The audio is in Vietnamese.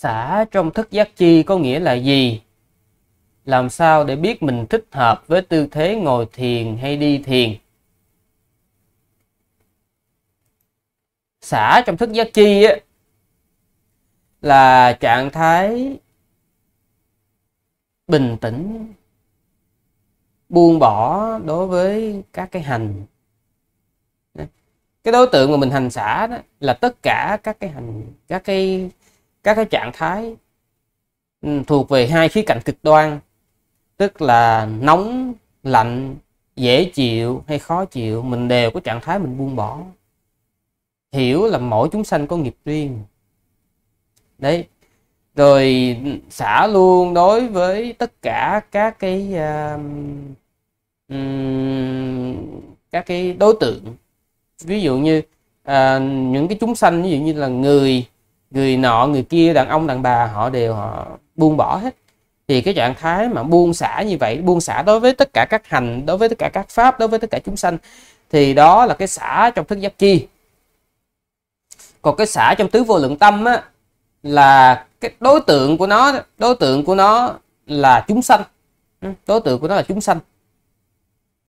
xả trong thức giác chi có nghĩa là gì? Làm sao để biết mình thích hợp với tư thế ngồi thiền hay đi thiền? Xả trong thức giác chi á, là trạng thái bình tĩnh buông bỏ đối với các cái hành cái đối tượng mà mình hành xả đó là tất cả các cái hành các cái các cái trạng thái ừ, thuộc về hai khía cạnh cực đoan tức là nóng lạnh dễ chịu hay khó chịu mình đều có trạng thái mình buông bỏ hiểu là mỗi chúng sanh có nghiệp riêng đấy rồi xả luôn đối với tất cả các cái uh, um, các cái đối tượng ví dụ như uh, những cái chúng sanh ví dụ như là người người nọ người kia đàn ông đàn bà họ đều họ buông bỏ hết thì cái trạng thái mà buông xả như vậy buông xả đối với tất cả các hành đối với tất cả các pháp đối với tất cả chúng sanh thì đó là cái xả trong thức giác chi còn cái xả trong tứ vô lượng tâm á, là cái đối tượng của nó đối tượng của nó là chúng sanh ừ, đối tượng của nó là chúng sanh